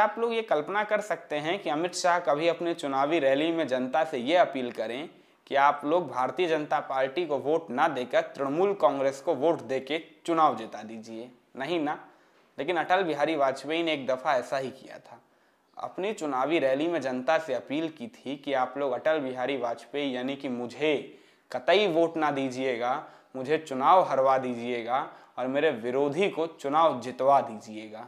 आप लोग ये कल्पना कर सकते हैं कि अमित शाह कभी अपने चुनावी रैली में जनता से ये अपील करें कि आप लोग भारतीय जनता पार्टी को वोट ना देकर तृणमूल कांग्रेस को वोट देके चुनाव जिता दीजिए नहीं ना लेकिन अटल बिहारी वाजपेयी ने एक दफ़ा ऐसा ही किया था अपनी चुनावी रैली में जनता से अपील की थी कि आप लोग अटल बिहारी वाजपेयी यानी कि मुझे कतई वोट ना दीजिएगा मुझे चुनाव हरवा दीजिएगा और मेरे विरोधी को चुनाव जितवा दीजिएगा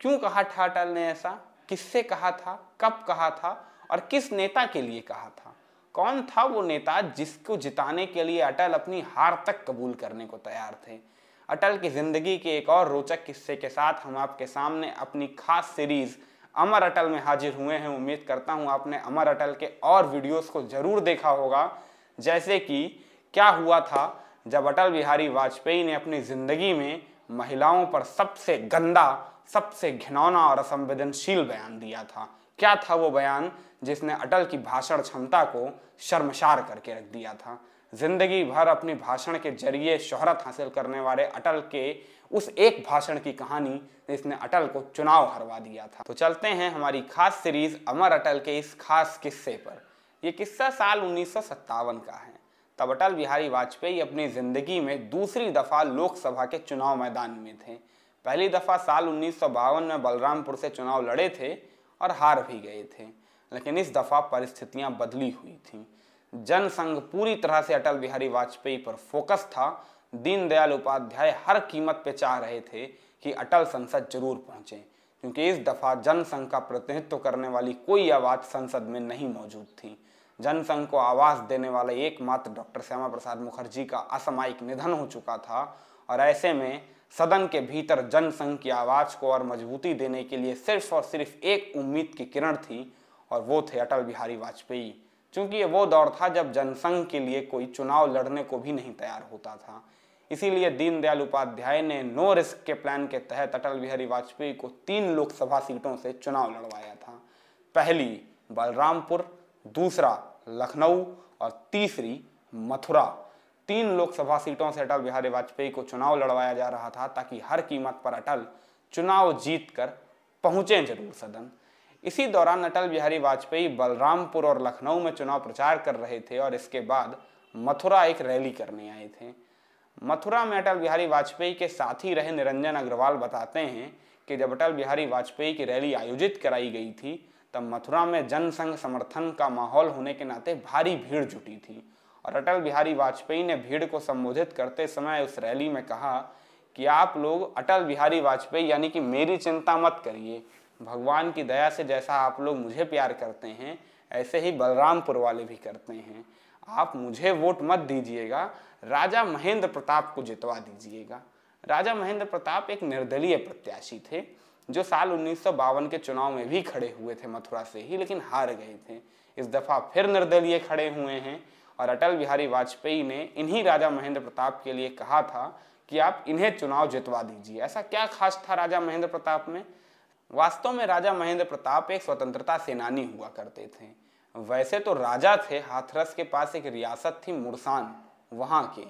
क्यों कहा था अटल ने ऐसा किससे कहा था कब कहा था और किस नेता के लिए कहा था कौन था वो नेता जिसको जिताने के लिए अटल अपनी हार तक कबूल करने को तैयार थे अटल की जिंदगी के एक और रोचक किस्से के साथ हम आपके सामने अपनी खास सीरीज अमर अटल में हाजिर हुए हैं उम्मीद करता हूँ आपने अमर अटल के और वीडियोस को जरूर देखा होगा जैसे कि क्या हुआ था जब अटल बिहारी वाजपेयी ने अपनी जिंदगी में महिलाओं पर सबसे गंदा सबसे घिनौना और असंवेदनशील बयान दिया था क्या था वो बयान जिसने अटल की भाषण क्षमता को शर्मशार करके रख दिया था जिंदगी भर अपने भाषण के जरिए शोहरत हासिल करने वाले अटल के उस एक भाषण की कहानी जिसने अटल को चुनाव हरवा दिया था तो चलते हैं हमारी खास सीरीज अमर अटल के इस खास किस्से पर यह किस्सा साल उन्नीस का है तब अटल बिहारी वाजपेयी अपनी जिंदगी में दूसरी दफ़ा लोकसभा के चुनाव मैदान में थे पहली दफ़ा साल उन्नीस में बलरामपुर से चुनाव लड़े थे और हार भी गए थे लेकिन इस दफ़ा परिस्थितियां बदली हुई थी जनसंघ पूरी तरह से अटल बिहारी वाजपेयी पर फोकस था दीनदयाल उपाध्याय हर कीमत पे चाह रहे थे कि अटल संसद जरूर पहुंचे क्योंकि इस दफ़ा जनसंघ का प्रतिनिधित्व करने वाली कोई आवाज़ संसद में नहीं मौजूद थी जनसंघ को आवाज़ देने वाले एकमात्र डॉक्टर श्यामा प्रसाद मुखर्जी का असामायिक निधन हो चुका था और ऐसे में सदन के भीतर जनसंघ की आवाज़ को और मजबूती देने के लिए सिर्फ और सिर्फ एक उम्मीद की किरण थी और वो थे अटल बिहारी वाजपेयी क्योंकि ये वो दौर था जब जनसंघ के लिए कोई चुनाव लड़ने को भी नहीं तैयार होता था इसीलिए दीनदयाल उपाध्याय ने नो रिस्क के प्लान के तहत अटल बिहारी वाजपेयी को तीन लोकसभा सीटों से चुनाव लड़वाया था पहली बलरामपुर दूसरा लखनऊ और तीसरी मथुरा तीन लोकसभा सीटों से अटल बिहारी वाजपेयी को चुनाव लड़वाया जा रहा था ताकि हर कीमत पर अटल चुनाव जीत कर पहुंचे जरूर सदन इसी दौरान अटल बिहारी वाजपेयी बलरामपुर और लखनऊ में चुनाव प्रचार कर रहे थे और इसके बाद मथुरा एक रैली करने आए थे मथुरा में अटल बिहारी वाजपेयी के साथी रहे निरंजन अग्रवाल बताते हैं कि जब अटल बिहारी वाजपेयी की रैली आयोजित कराई गई थी तब मथुरा में जनसंघ समर्थन का माहौल होने के नाते भारी भीड़ जुटी थी और अटल बिहारी वाजपेयी ने भीड़ को संबोधित करते समय उस रैली में कहा कि आप लोग अटल बिहारी वाजपेयी यानी कि मेरी चिंता मत करिए भगवान की दया से जैसा आप लोग मुझे प्यार करते हैं ऐसे ही बलरामपुर वाले भी करते हैं आप मुझे वोट मत दीजिएगा राजा महेंद्र प्रताप को जितवा दीजिएगा राजा महेंद्र प्रताप एक निर्दलीय प्रत्याशी थे जो साल उन्नीस के चुनाव में भी खड़े हुए थे मथुरा से ही लेकिन हार गए थे इस दफा फिर निर्दलीय खड़े हुए हैं और अटल बिहारी वाजपेयी ने इन्हीं राजा महेंद्र प्रताप के लिए कहा था कि आप इन्हें चुनाव जितवा दीजिए ऐसा क्या खास था राजा महेंद्र प्रताप में वास्तव में राजा महेंद्र प्रताप एक स्वतंत्रता सेनानी हुआ करते थे वैसे तो राजा थे हाथरस के पास एक रियासत थी मुरसान वहाँ के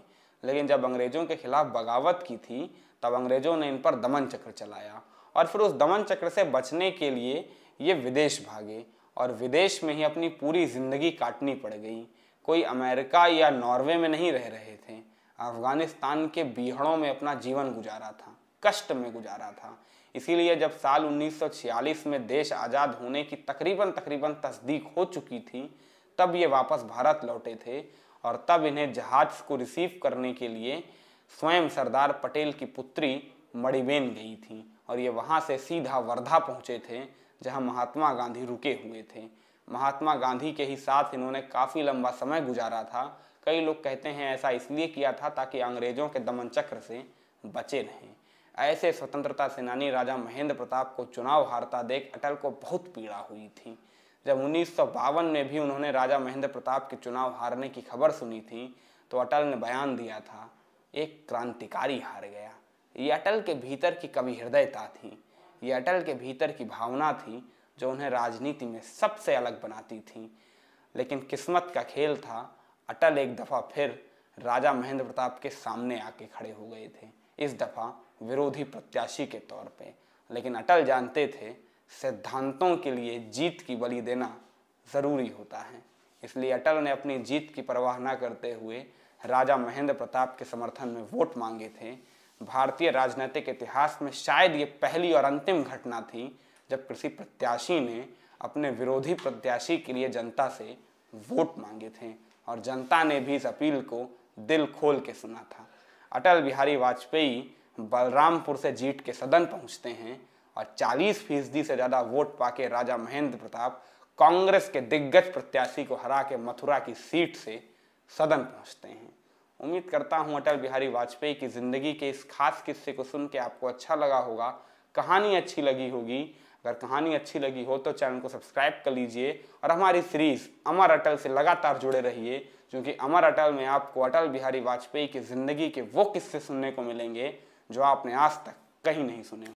लेकिन जब अंग्रेजों के खिलाफ बगावत की थी तब अंग्रेजों ने इन पर दमन चक्र चलाया और फिर उस दमन चक्र से बचने के लिए ये विदेश भागे और विदेश में ही अपनी पूरी ज़िंदगी काटनी पड़ गई कोई अमेरिका या नॉर्वे में नहीं रह रहे थे अफगानिस्तान के बीहड़ों में अपना जीवन गुजारा था कष्ट में गुजारा था इसीलिए जब साल 1946 में देश आज़ाद होने की तकरीबन तकरीबन तस्दीक हो चुकी थी तब ये वापस भारत लौटे थे और तब इन्हें जहाज़ को रिसीव करने के लिए स्वयं सरदार पटेल की पुत्री मणिबेन गई थी और ये वहाँ से सीधा वर्धा पहुँचे थे जहाँ महात्मा गांधी रुके हुए थे महात्मा गांधी के ही साथ इन्होंने काफ़ी लंबा समय गुजारा था कई लोग कहते हैं ऐसा इसलिए किया था ताकि अंग्रेजों के दमन चक्र से बचे रहें ऐसे स्वतंत्रता सेनानी राजा महेंद्र प्रताप को चुनाव हारता देख अटल को बहुत पीड़ा हुई थी जब उन्नीस में भी उन्होंने राजा महेंद्र प्रताप के चुनाव हारने की खबर सुनी थी तो अटल ने बयान दिया था एक क्रांतिकारी हार गया ये अटल के भीतर की कवि हृदयता थी ये अटल के भीतर की भावना थी जो उन्हें राजनीति में सबसे अलग बनाती थी लेकिन किस्मत का खेल था अटल एक दफ़ा फिर राजा महेंद्र प्रताप के सामने आके खड़े हो गए थे इस दफ़ा विरोधी प्रत्याशी के तौर पे लेकिन अटल जानते थे सिद्धांतों के लिए जीत की बलि देना ज़रूरी होता है इसलिए अटल ने अपनी जीत की परवाह न करते हुए राजा महेंद्र प्रताप के समर्थन में वोट मांगे थे भारतीय राजनीतिक इतिहास में शायद ये पहली और अंतिम घटना थी जब कृषि प्रत्याशी ने अपने विरोधी प्रत्याशी के लिए जनता से वोट मांगे थे और जनता ने भी इस अपील को दिल खोल के सुना था अटल बिहारी वाजपेयी बलरामपुर से जीत के सदन पहुंचते हैं और 40 फीसदी से ज़्यादा वोट पाके राजा महेंद्र प्रताप कांग्रेस के दिग्गज प्रत्याशी को हरा के मथुरा की सीट से सदन पहुंचते हैं उम्मीद करता हूँ अटल बिहारी वाजपेयी की ज़िंदगी के इस खास किस्से को सुन के आपको अच्छा लगा होगा कहानी अच्छी लगी होगी अगर कहानी अच्छी लगी हो तो चैनल को सब्सक्राइब कर लीजिए और हमारी सीरीज़ अमर अटल से लगातार जुड़े रहिए क्योंकि अमर अटल में आपको अटल बिहारी वाजपेयी की ज़िंदगी के वो किस्से सुनने को मिलेंगे जो आपने आज तक कहीं नहीं सुने